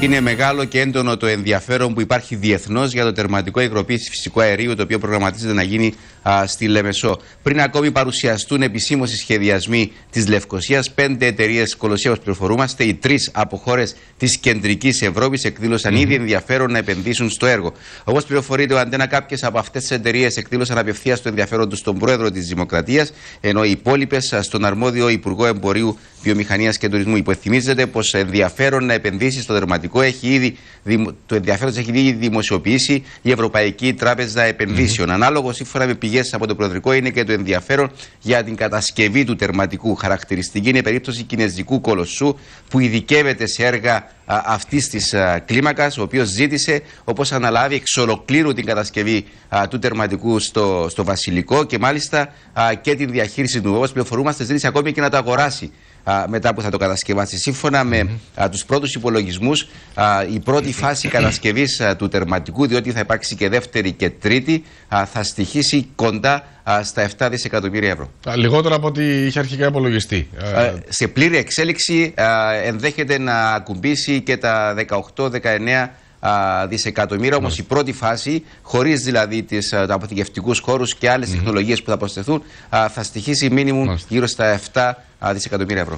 Είναι μεγάλο και έντονο το ενδιαφέρον που υπάρχει διεθνώς για το τερματικό υγροποίηση φυσικού αερίου, το οποίο προγραμματίζεται να γίνει α, στη Λεμεσό. Πριν ακόμη παρουσιαστούν επισήμως οι σχεδιασμοί της Λευκοσίας, πέντε εταιρείες κολοσσίας, όπω πληροφορούμαστε, οι τρεις από χώρες της κεντρικής Ευρώπης εκδήλωσαν mm-hmm. ήδη ενδιαφέρον να επενδύσουν στο έργο. Όπως πληροφορείται ο Αντένα, κάποιες από αυτές τις εταιρείες εκδήλωσαν απευθείας το ενδιαφέρον τους στον πρόεδρο της Δημοκρατίας, ενώ οι υπόλοιπες στον αρμόδιο Υπουργό Εμπορίου βιομηχανίας και τουρισμού. Υποθυμίζεται πως ενδιαφέρον να επενδύσει στο δερματικό έχει ήδη, το ενδιαφέρον έχει ήδη δημοσιοποιήσει η Ευρωπαϊκή Τράπεζα Επενδύσεων. Mm -hmm. Ανάλογο, σύμφωνα με πηγές από το Προεδρικό, είναι και το ενδιαφέρον για την κατασκευή του τερματικού. Χαρακτηριστική είναι η περίπτωση κινέζικου κολοσσού που ειδικεύεται σε έργα αυτής της κλίμακας, ο οποίος ζήτησε, όπως αναλάβει, εξ ολοκλήρου την κατασκευή του τερματικού στο, στο Βασιλικό και μάλιστα και την διαχείριση του. Όπως πληροφορούμαστε, ζήτησε ακόμη και να το αγοράσει μετά που θα το κατασκευάσει. Σύμφωνα με τους πρώτους υπολογισμούς, η πρώτη φάση κατασκευής του τερματικού, διότι θα υπάρξει και δεύτερη και τρίτη, θα στοιχήσει κοντά στα 7 δισεκατομμύρια ευρώ. Λιγότερο από ό,τι είχε αρχικά υπολογιστεί. σε πλήρη εξέλιξη ενδέχεται να ακουμπήσει και τα 18-19 δισεκατομμύρια. Όμως η πρώτη φάση, χωρίς δηλαδή τις αποθηκευτικούς χώρους και άλλες τεχνολογίες που θα προσθεθούν, θα στοιχήσει μήνυμου γύρω στα 7 δισεκατομμύρια ευρώ.